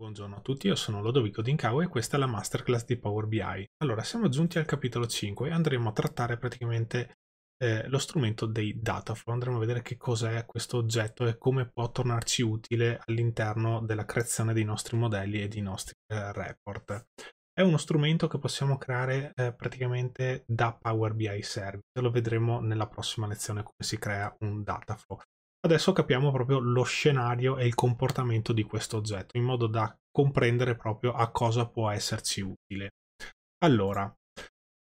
Buongiorno a tutti, io sono Lodovico Dincau e questa è la masterclass di Power BI. Allora, siamo giunti al capitolo 5 e andremo a trattare praticamente eh, lo strumento dei dataflow. Andremo a vedere che cos'è questo oggetto e come può tornarci utile all'interno della creazione dei nostri modelli e dei nostri eh, report. È uno strumento che possiamo creare eh, praticamente da Power BI Service. Lo vedremo nella prossima lezione come si crea un dataflow. Adesso capiamo proprio lo scenario e il comportamento di questo oggetto, in modo da comprendere proprio a cosa può esserci utile. Allora,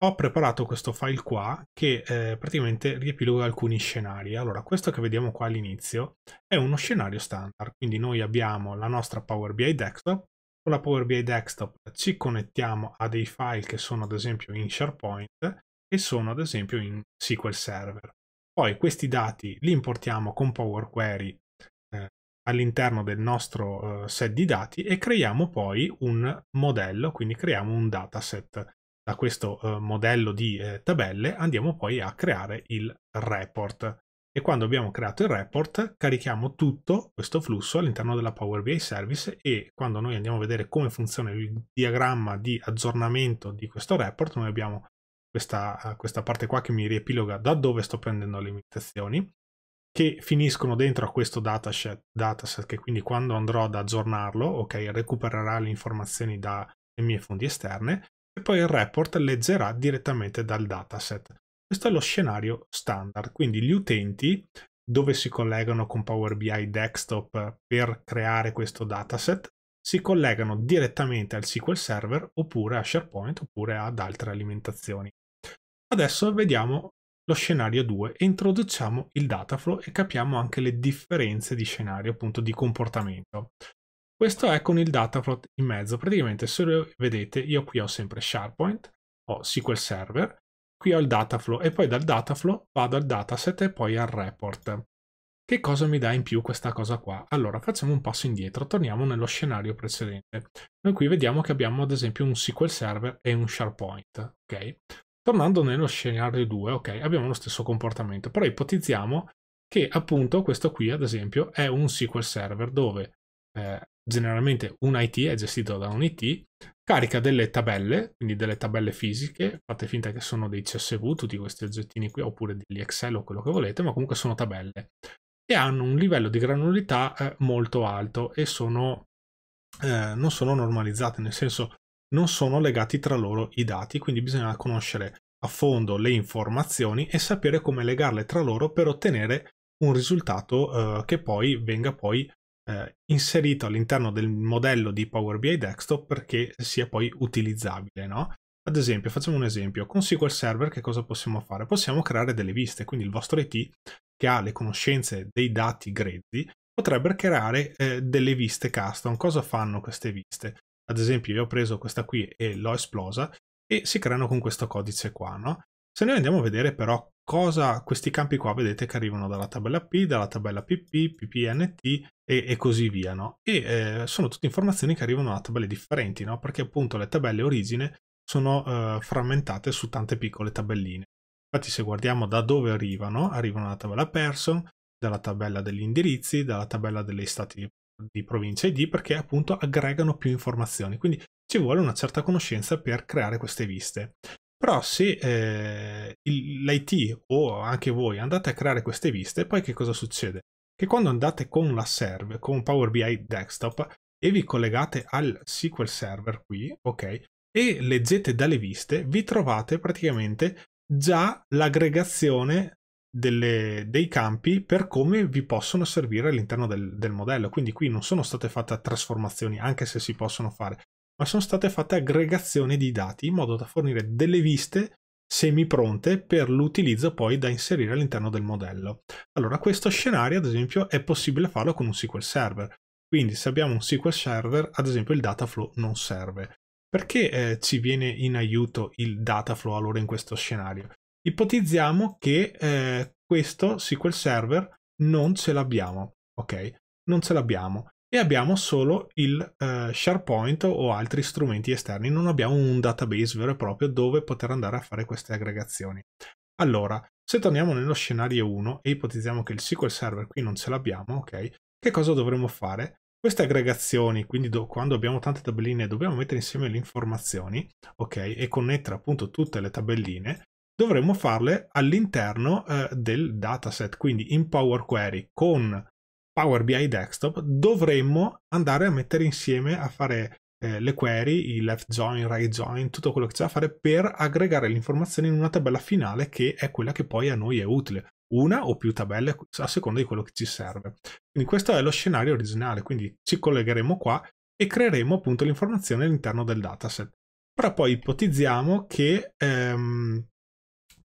ho preparato questo file qua che eh, praticamente riepiloga alcuni scenari. Allora, questo che vediamo qua all'inizio è uno scenario standard, quindi noi abbiamo la nostra Power BI Desktop, con la Power BI Desktop ci connettiamo a dei file che sono ad esempio in SharePoint e sono ad esempio in SQL Server. Poi questi dati li importiamo con Power Query eh, all'interno del nostro eh, set di dati e creiamo poi un modello, quindi creiamo un dataset. Da questo eh, modello di eh, tabelle andiamo poi a creare il report. E quando abbiamo creato il report carichiamo tutto questo flusso all'interno della Power BI Service e quando noi andiamo a vedere come funziona il diagramma di aggiornamento di questo report noi abbiamo questa, eh, questa parte qua che mi riepiloga da dove sto prendendo le imitazioni che finiscono dentro a questo dataset, dataset, che quindi quando andrò ad aggiornarlo, ok, recupererà le informazioni dalle mie fonti esterne e poi il report leggerà direttamente dal dataset. Questo è lo scenario standard, quindi gli utenti dove si collegano con Power BI Desktop per creare questo dataset si collegano direttamente al SQL Server oppure a SharePoint oppure ad altre alimentazioni. Adesso vediamo lo scenario 2 e introduciamo il dataflow e capiamo anche le differenze di scenario, appunto di comportamento. Questo è con il dataflow in mezzo, praticamente se lo vedete io qui ho sempre SharePoint, ho SQL Server, qui ho il dataflow e poi dal dataflow vado al dataset e poi al report. Che cosa mi dà in più questa cosa qua? Allora facciamo un passo indietro, torniamo nello scenario precedente. Noi qui vediamo che abbiamo ad esempio un SQL Server e un SharePoint, ok? Tornando nello scenario 2, ok, abbiamo lo stesso comportamento, però ipotizziamo che appunto questo qui, ad esempio, è un SQL server dove eh, generalmente un IT è gestito da un IT, carica delle tabelle, quindi delle tabelle fisiche, fate finta che sono dei CSV, tutti questi oggettini qui, oppure degli Excel o quello che volete, ma comunque sono tabelle e hanno un livello di granulità eh, molto alto e sono, eh, non sono normalizzate, nel senso non sono legati tra loro i dati, quindi bisogna conoscere a fondo le informazioni e sapere come legarle tra loro per ottenere un risultato eh, che poi venga poi eh, inserito all'interno del modello di Power BI Desktop perché sia poi utilizzabile, no? Ad esempio, facciamo un esempio, con SQL Server che cosa possiamo fare? Possiamo creare delle viste, quindi il vostro IT che ha le conoscenze dei dati grezzi potrebbe creare eh, delle viste custom. Cosa fanno queste viste? Ad esempio io ho preso questa qui e l'ho esplosa e si creano con questo codice qua, no? Se noi andiamo a vedere però cosa questi campi qua vedete che arrivano dalla tabella P, dalla tabella PP, PPNT e, e così via, no? E eh, sono tutte informazioni che arrivano da tabelle differenti, no? Perché appunto le tabelle origine sono eh, frammentate su tante piccole tabelline. Infatti se guardiamo da dove arrivano, arrivano dalla tabella person, dalla tabella degli indirizzi, dalla tabella degli stati di provincia ID perché appunto aggregano più informazioni, quindi ci vuole una certa conoscenza per creare queste viste. Però se eh, l'IT o anche voi andate a creare queste viste, poi che cosa succede? Che quando andate con la serve, con Power BI Desktop e vi collegate al SQL Server qui, ok, e leggete dalle viste, vi trovate praticamente già l'aggregazione delle, dei campi per come vi possono servire all'interno del, del modello. Quindi qui non sono state fatte trasformazioni, anche se si possono fare, ma sono state fatte aggregazioni di dati in modo da fornire delle viste semi pronte per l'utilizzo poi da inserire all'interno del modello. Allora questo scenario ad esempio è possibile farlo con un SQL Server, quindi se abbiamo un SQL Server ad esempio il Dataflow non serve. Perché eh, ci viene in aiuto il Dataflow allora in questo scenario? ipotizziamo che eh, questo SQL Server non ce l'abbiamo, ok? Non ce l'abbiamo e abbiamo solo il eh, SharePoint o altri strumenti esterni, non abbiamo un database vero e proprio dove poter andare a fare queste aggregazioni. Allora, se torniamo nello scenario 1 e ipotizziamo che il SQL Server qui non ce l'abbiamo, ok? Che cosa dovremmo fare? Queste aggregazioni, quindi do, quando abbiamo tante tabelline dobbiamo mettere insieme le informazioni, ok? E connettere appunto tutte le tabelline dovremmo farle all'interno eh, del dataset. Quindi in Power Query con Power BI Desktop dovremmo andare a mettere insieme, a fare eh, le query, i left join, il right join, tutto quello che c'è da fare per aggregare le informazioni in una tabella finale che è quella che poi a noi è utile. Una o più tabelle a seconda di quello che ci serve. Quindi questo è lo scenario originale, quindi ci collegheremo qua e creeremo appunto l'informazione all'interno del dataset. Però poi ipotizziamo che ehm,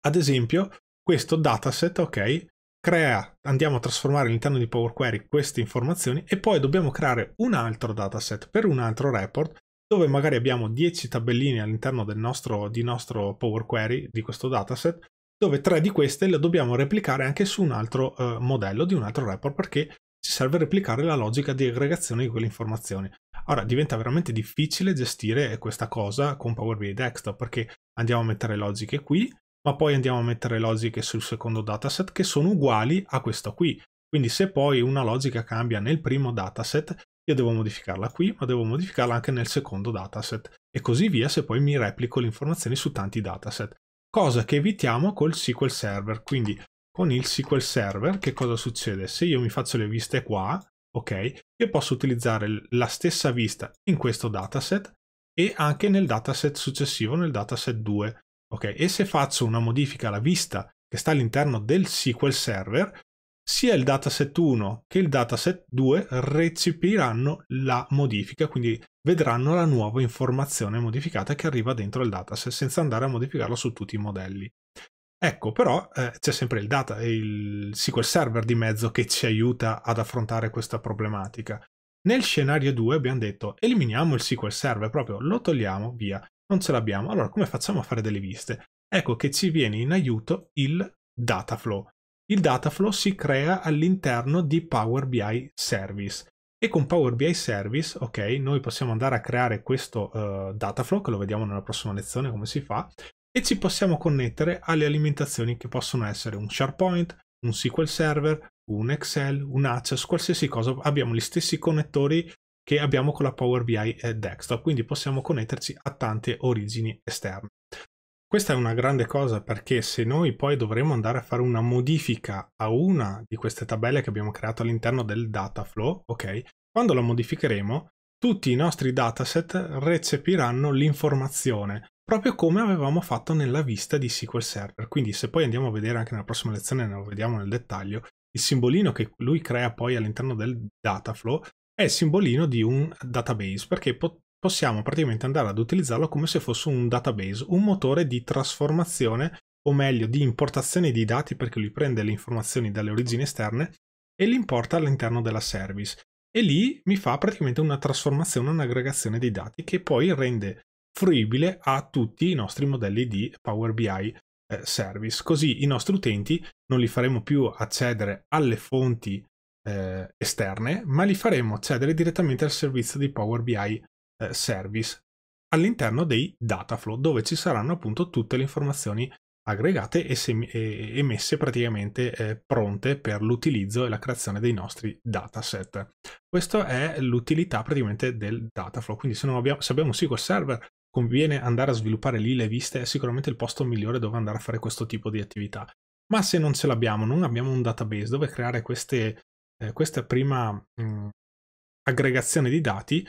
ad esempio, questo dataset, ok, crea, andiamo a trasformare all'interno di Power Query queste informazioni e poi dobbiamo creare un altro dataset per un altro report dove magari abbiamo 10 tabelline all'interno del nostro, di nostro Power Query, di questo dataset, dove tre di queste le dobbiamo replicare anche su un altro eh, modello di un altro report perché ci serve replicare la logica di aggregazione di quelle informazioni. Ora diventa veramente difficile gestire questa cosa con Power BI Desktop perché andiamo a mettere logiche qui, ma poi andiamo a mettere logiche sul secondo dataset che sono uguali a questa qui. Quindi se poi una logica cambia nel primo dataset, io devo modificarla qui, ma devo modificarla anche nel secondo dataset e così via se poi mi replico le informazioni su tanti dataset. Cosa che evitiamo col SQL Server. Quindi con il SQL Server che cosa succede? Se io mi faccio le viste qua, ok, io posso utilizzare la stessa vista in questo dataset e anche nel dataset successivo, nel dataset 2. Okay? E se faccio una modifica alla vista che sta all'interno del SQL Server, sia il dataset 1 che il dataset 2 recepiranno la modifica, quindi vedranno la nuova informazione modificata che arriva dentro il dataset senza andare a modificarlo su tutti i modelli. Ecco, però eh, c'è sempre il data il SQL Server di mezzo che ci aiuta ad affrontare questa problematica. Nel scenario 2 abbiamo detto eliminiamo il SQL Server, proprio lo togliamo via non ce l'abbiamo. Allora come facciamo a fare delle viste? Ecco che ci viene in aiuto il dataflow. Il dataflow si crea all'interno di Power BI Service e con Power BI Service, ok, noi possiamo andare a creare questo uh, eh, dataflow, che lo vediamo nella prossima lezione come si fa, e ci possiamo connettere alle alimentazioni che possono essere un SharePoint, un SQL Server, un Excel, un Access, qualsiasi cosa, abbiamo gli stessi connettori che abbiamo con la Power BI desktop, quindi possiamo connetterci a tante origini esterne. Questa è una grande cosa perché se noi poi dovremo andare a fare una modifica a una di queste tabelle che abbiamo creato all'interno del dataflow, ok? Quando la modificheremo, tutti i nostri dataset recepiranno l'informazione, proprio come avevamo fatto nella vista di SQL Server. Quindi se poi andiamo a vedere anche nella prossima lezione, lo vediamo nel dettaglio, il simbolino che lui crea poi all'interno del dataflow è il simbolino di un database perché po possiamo praticamente andare ad utilizzarlo come se fosse un database, un motore di trasformazione o meglio di importazione di dati perché lui prende le informazioni dalle origini esterne e li importa all'interno della service e lì mi fa praticamente una trasformazione, un'aggregazione dei dati che poi rende fruibile a tutti i nostri modelli di Power BI eh, Service. Così i nostri utenti non li faremo più accedere alle fonti eh, esterne, ma li faremo accedere direttamente al servizio di Power BI eh, Service all'interno dei Dataflow, dove ci saranno appunto tutte le informazioni aggregate e, e messe praticamente eh, pronte per l'utilizzo e la creazione dei nostri dataset. Questa è l'utilità praticamente del Dataflow, quindi se, abbiamo, se abbiamo un SQL Server conviene andare a sviluppare lì le viste, è sicuramente il posto migliore dove andare a fare questo tipo di attività. Ma se non ce l'abbiamo, non abbiamo un database dove creare queste eh, questa prima mh, mm, aggregazione di dati,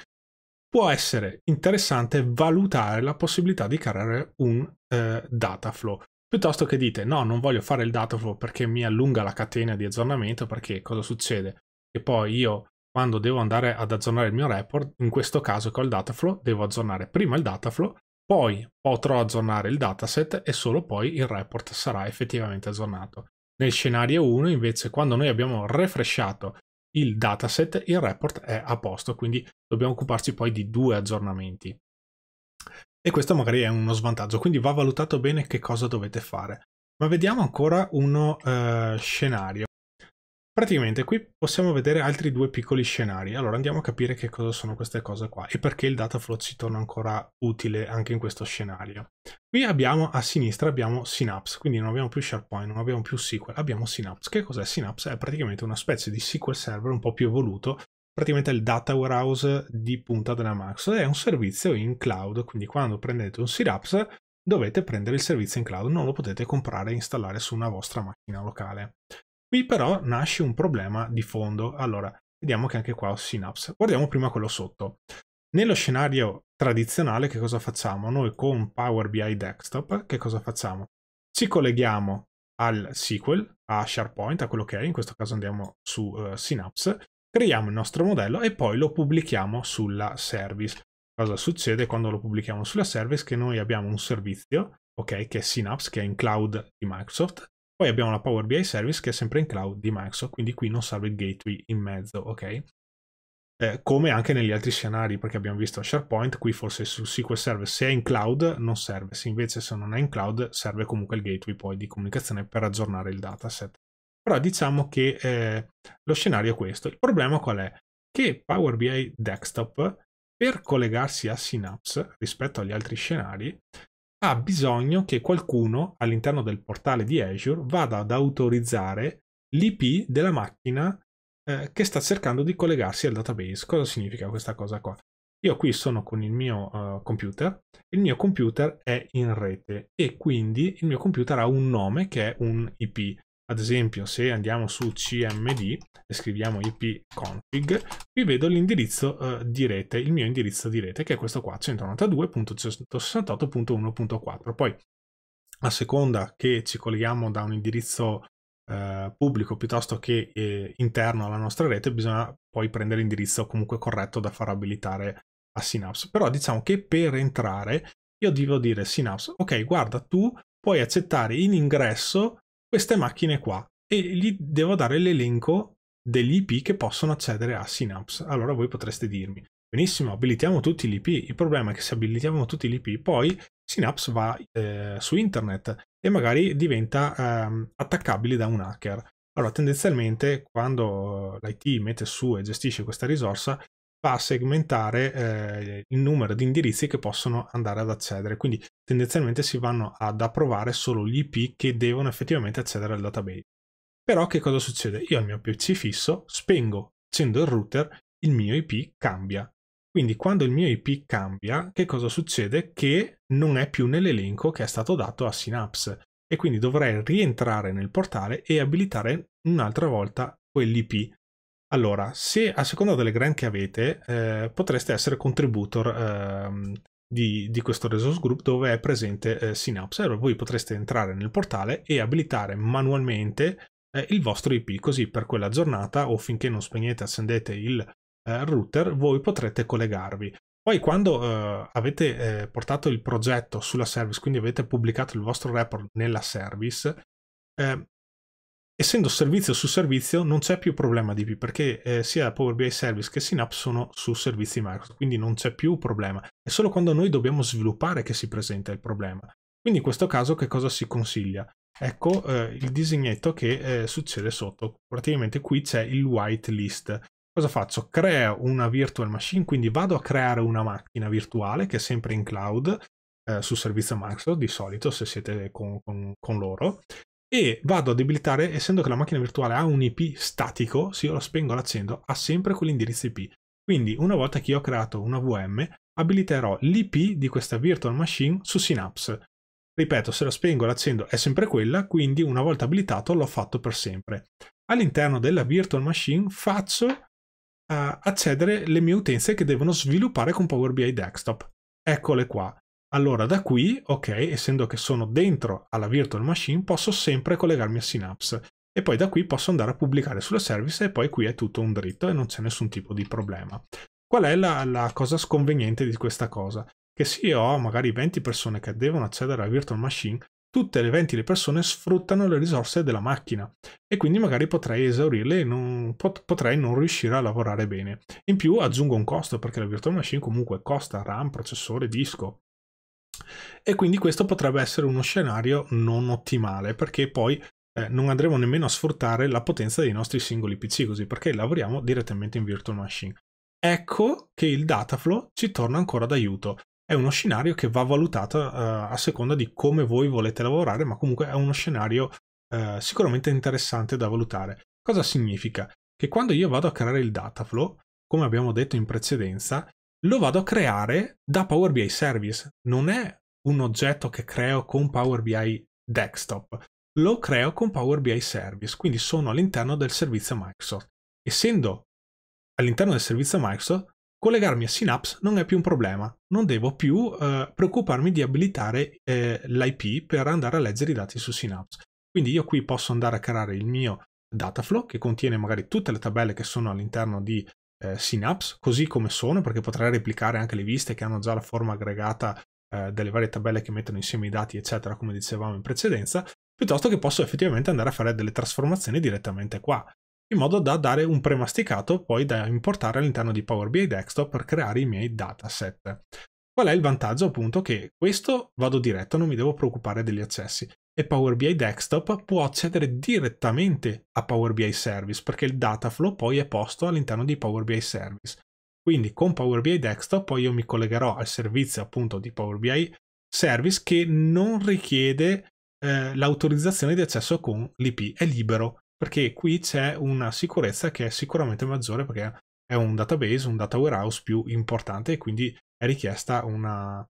può essere interessante valutare la possibilità di creare un eh, data flow. Piuttosto che dite no, non voglio fare il data flow perché mi allunga la catena di aggiornamento, perché cosa succede? Che poi io quando devo andare ad aggiornare il mio report, in questo caso col data flow, devo aggiornare prima il data flow, poi potrò aggiornare il dataset e solo poi il report sarà effettivamente aggiornato. Nel scenario 1 invece quando noi abbiamo refreshato il dataset il report è a posto, quindi dobbiamo occuparci poi di due aggiornamenti. E questo magari è uno svantaggio, quindi va valutato bene che cosa dovete fare. Ma vediamo ancora uno eh, scenario Praticamente qui possiamo vedere altri due piccoli scenari. Allora andiamo a capire che cosa sono queste cose qua e perché il dataflow ci torna ancora utile anche in questo scenario. Qui abbiamo a sinistra abbiamo Synapse, quindi non abbiamo più SharePoint, non abbiamo più SQL, abbiamo Synapse. Che cos'è Synapse? È praticamente una specie di SQL server un po' più evoluto, praticamente il data warehouse di punta della Max. È un servizio in cloud, quindi quando prendete un Synapse dovete prendere il servizio in cloud, non lo potete comprare e installare su una vostra macchina locale. Qui però nasce un problema di fondo. Allora, vediamo che anche qua ho Synapse. Guardiamo prima quello sotto. Nello scenario tradizionale che cosa facciamo? Noi con Power BI Desktop che cosa facciamo? Ci colleghiamo al SQL, a SharePoint, a quello che è, in questo caso andiamo su uh, Synapse, creiamo il nostro modello e poi lo pubblichiamo sulla service. Cosa succede quando lo pubblichiamo sulla service? Che noi abbiamo un servizio, ok, che è Synapse, che è in cloud di Microsoft, poi abbiamo la Power BI Service che è sempre in cloud di Microsoft, quindi qui non serve il gateway in mezzo, ok? Eh, come anche negli altri scenari, perché abbiamo visto SharePoint, qui forse su SQL Server se è in cloud non serve, se invece se non è in cloud serve comunque il gateway poi di comunicazione per aggiornare il dataset. Però diciamo che eh, lo scenario è questo. Il problema qual è? Che Power BI Desktop per collegarsi a Synapse rispetto agli altri scenari ha bisogno che qualcuno all'interno del portale di Azure vada ad autorizzare l'IP della macchina eh, che sta cercando di collegarsi al database. Cosa significa questa cosa qua? Io qui sono con il mio uh, computer, il mio computer è in rete e quindi il mio computer ha un nome che è un IP ad esempio se andiamo su cmd e scriviamo ipconfig, qui vedo l'indirizzo eh, di rete, il mio indirizzo di rete che è questo qua, 192.168.1.4. Poi a seconda che ci colleghiamo da un indirizzo eh, pubblico piuttosto che eh, interno alla nostra rete, bisogna poi prendere l'indirizzo comunque corretto da far abilitare a Synapse. Però diciamo che per entrare io devo dire Synapse, ok, guarda, tu puoi accettare in ingresso queste macchine qua e gli devo dare l'elenco degli IP che possono accedere a Synapse. Allora voi potreste dirmi, benissimo, abilitiamo tutti gli IP, il problema è che se abilitiamo tutti gli IP poi Synapse va eh, su internet e magari diventa eh, attaccabile da un hacker. Allora, tendenzialmente, quando l'IT mette su e gestisce questa risorsa, va a segmentare eh, il numero di indirizzi che possono andare ad accedere. Quindi tendenzialmente si vanno ad approvare solo gli IP che devono effettivamente accedere al database. Però che cosa succede? Io al mio PC fisso spengo, accendo il router, il mio IP cambia. Quindi quando il mio IP cambia, che cosa succede? Che non è più nell'elenco che è stato dato a Synapse e quindi dovrei rientrare nel portale e abilitare un'altra volta quell'IP allora, se a seconda delle grant che avete, eh, potreste essere contributor eh, di, di, questo resource group dove è presente eh, Synapse. Allora voi potreste entrare nel portale e abilitare manualmente eh, il vostro IP, così per quella giornata o finché non spegnete e accendete il eh, router, voi potrete collegarvi. Poi quando eh, avete eh, portato il progetto sulla service, quindi avete pubblicato il vostro report nella service, eh, essendo servizio su servizio non c'è più problema di più perché eh, sia Power BI Service che Synapse sono su servizi Microsoft, quindi non c'è più problema. È solo quando noi dobbiamo sviluppare che si presenta il problema. Quindi in questo caso che cosa si consiglia? Ecco eh, il disegnetto che eh, succede sotto. Praticamente qui c'è il whitelist. Cosa faccio? Creo una virtual machine, quindi vado a creare una macchina virtuale che è sempre in cloud, eh, su servizio Microsoft di solito se siete con, con, con loro e vado ad abilitare, essendo che la macchina virtuale ha un IP statico, se io lo spengo o l'accendo, ha sempre quell'indirizzo IP. Quindi una volta che io ho creato una VM, abiliterò l'IP di questa virtual machine su Synapse. Ripeto, se la spengo o l'accendo è sempre quella, quindi una volta abilitato l'ho fatto per sempre. All'interno della virtual machine faccio uh, accedere le mie utenze che devono sviluppare con Power BI Desktop. Eccole qua. Allora da qui, ok, essendo che sono dentro alla virtual machine, posso sempre collegarmi a Synapse e poi da qui posso andare a pubblicare sulle service e poi qui è tutto un dritto e non c'è nessun tipo di problema. Qual è la, la cosa sconveniente di questa cosa? Che se io ho magari 20 persone che devono accedere alla virtual machine, tutte le 20 persone sfruttano le risorse della macchina e quindi magari potrei esaurirle e non, pot, potrei non riuscire a lavorare bene. In più aggiungo un costo perché la virtual machine comunque costa RAM, processore, disco e quindi questo potrebbe essere uno scenario non ottimale, perché poi eh, non andremo nemmeno a sfruttare la potenza dei nostri singoli PC così, perché lavoriamo direttamente in virtual machine. Ecco che il dataflow ci torna ancora d'aiuto. È uno scenario che va valutato eh, a seconda di come voi volete lavorare, ma comunque è uno scenario eh, sicuramente interessante da valutare. Cosa significa? Che quando io vado a creare il dataflow, come abbiamo detto in precedenza, lo vado a creare da Power BI Service. Non è un oggetto che creo con Power BI Desktop, lo creo con Power BI Service, quindi sono all'interno del servizio Microsoft. Essendo all'interno del servizio Microsoft, collegarmi a Synapse non è più un problema, non devo più eh, preoccuparmi di abilitare eh, l'IP per andare a leggere i dati su Synapse. Quindi io qui posso andare a creare il mio dataflow che contiene magari tutte le tabelle che sono all'interno di eh, Synapse così come sono perché potrei replicare anche le viste che hanno già la forma aggregata eh, delle varie tabelle che mettono insieme i dati eccetera come dicevamo in precedenza piuttosto che posso effettivamente andare a fare delle trasformazioni direttamente qua in modo da dare un premasticato poi da importare all'interno di Power BI Desktop per creare i miei dataset. Qual è il vantaggio appunto? Che questo vado diretto, non mi devo preoccupare degli accessi e Power BI Desktop può accedere direttamente a Power BI Service perché il dataflow poi è posto all'interno di Power BI Service. Quindi con Power BI Desktop poi io mi collegherò al servizio appunto di Power BI Service che non richiede eh, l'autorizzazione di accesso con l'IP, è libero perché qui c'è una sicurezza che è sicuramente maggiore perché è un database, un data warehouse più importante e quindi è richiesta una,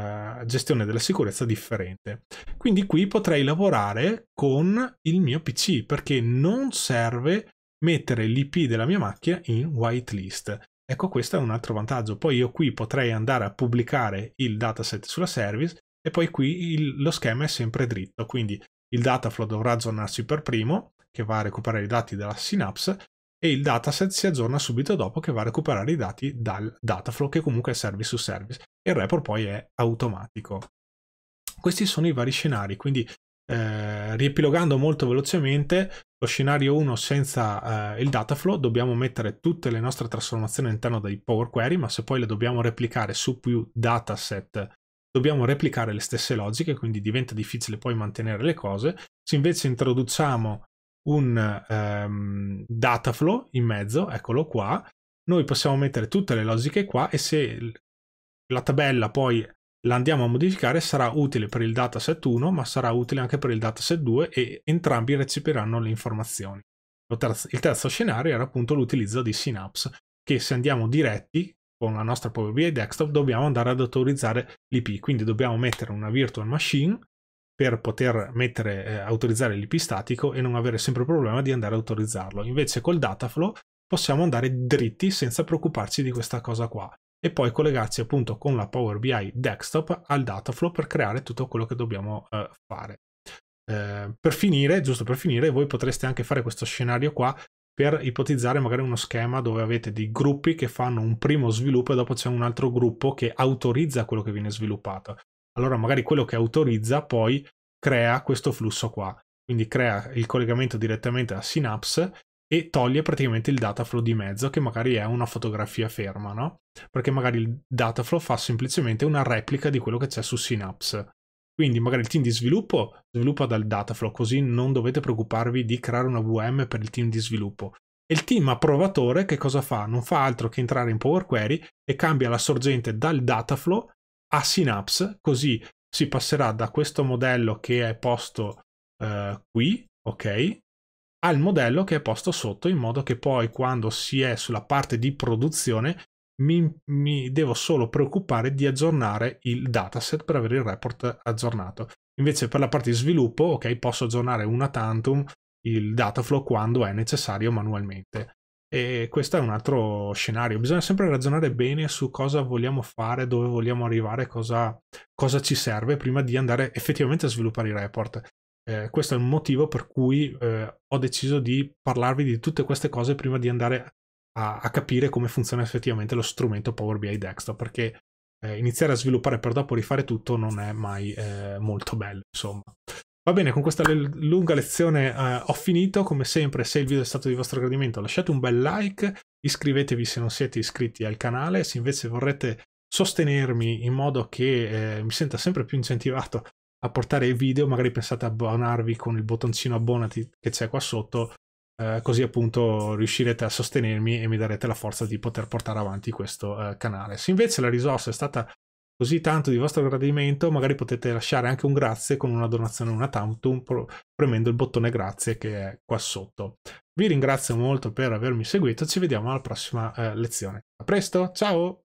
uh, gestione della sicurezza differente. Quindi qui potrei lavorare con il mio PC perché non serve mettere l'IP della mia macchina in whitelist. Ecco, questo è un altro vantaggio. Poi io qui potrei andare a pubblicare il dataset sulla service e poi qui il, lo schema è sempre dritto, quindi il dataflow dovrà aggiornarsi per primo, che va a recuperare i dati dalla Synapse, e il dataset si aggiorna subito dopo che va a recuperare i dati dal dataflow che comunque è service to service. e Il report poi è automatico. Questi sono i vari scenari, quindi eh, riepilogando molto velocemente, lo scenario 1 senza eh, il dataflow dobbiamo mettere tutte le nostre trasformazioni all'interno dei Power Query, ma se poi le dobbiamo replicare su più dataset dobbiamo replicare le stesse logiche, quindi diventa difficile poi mantenere le cose. Se invece introduciamo un um, ehm, dataflow in mezzo, eccolo qua, noi possiamo mettere tutte le logiche qua e se la tabella poi la andiamo a modificare sarà utile per il dataset 1 ma sarà utile anche per il dataset 2 e entrambi recepiranno le informazioni. Terzo, il terzo scenario era appunto l'utilizzo di Synapse che se andiamo diretti con la nostra Power BI desktop dobbiamo andare ad autorizzare l'IP quindi dobbiamo mettere una virtual machine per poter mettere, eh, autorizzare l'IP statico e non avere sempre il problema di andare a autorizzarlo. Invece col Dataflow possiamo andare dritti senza preoccuparci di questa cosa qua e poi collegarci appunto con la Power BI desktop al Dataflow per creare tutto quello che dobbiamo eh, fare. Eh, per finire, giusto per finire, voi potreste anche fare questo scenario qua per ipotizzare magari uno schema dove avete dei gruppi che fanno un primo sviluppo e dopo c'è un altro gruppo che autorizza quello che viene sviluppato allora magari quello che autorizza poi crea questo flusso qua, quindi crea il collegamento direttamente a Synapse e toglie praticamente il dataflow di mezzo che magari è una fotografia ferma, no? Perché magari il dataflow fa semplicemente una replica di quello che c'è su Synapse. Quindi magari il team di sviluppo sviluppa dal dataflow, così non dovete preoccuparvi di creare una VM per il team di sviluppo. E il team approvatore che cosa fa? Non fa altro che entrare in Power Query e cambia la sorgente dal dataflow a Synapse, così si passerà da questo modello che è posto eh, qui, ok, al modello che è posto sotto, in modo che poi quando si è sulla parte di produzione mi, mi devo solo preoccupare di aggiornare il dataset per avere il report aggiornato. Invece per la parte di sviluppo, ok, posso aggiornare una tantum il dataflow quando è necessario manualmente. E questo è un altro scenario. Bisogna sempre ragionare bene su cosa vogliamo fare, dove vogliamo arrivare, cosa, cosa ci serve prima di andare effettivamente a sviluppare i report. Eh, questo è il motivo per cui eh, ho deciso di parlarvi di tutte queste cose prima di andare a, a capire come funziona effettivamente lo strumento Power BI Desktop, perché eh, iniziare a sviluppare per dopo rifare tutto non è mai eh, molto bello, insomma. Va bene, con questa le- lunga lezione eh, ho finito. Come sempre, se il video è stato di vostro gradimento, lasciate un bel like, iscrivetevi se non siete iscritti al canale. Se invece vorrete sostenermi in modo che eh, mi senta sempre più incentivato a portare i video, magari pensate a abbonarvi con il bottoncino abbonati che c'è qua sotto, eh, così appunto riuscirete a sostenermi e mi darete la forza di poter portare avanti questo eh, canale. Se invece la risorsa è stata così tanto di vostro gradimento, magari potete lasciare anche un grazie con una donazione, una tantum, premendo il bottone grazie che è qua sotto. Vi ringrazio molto per avermi seguito, ci vediamo alla prossima eh, lezione. A presto, ciao!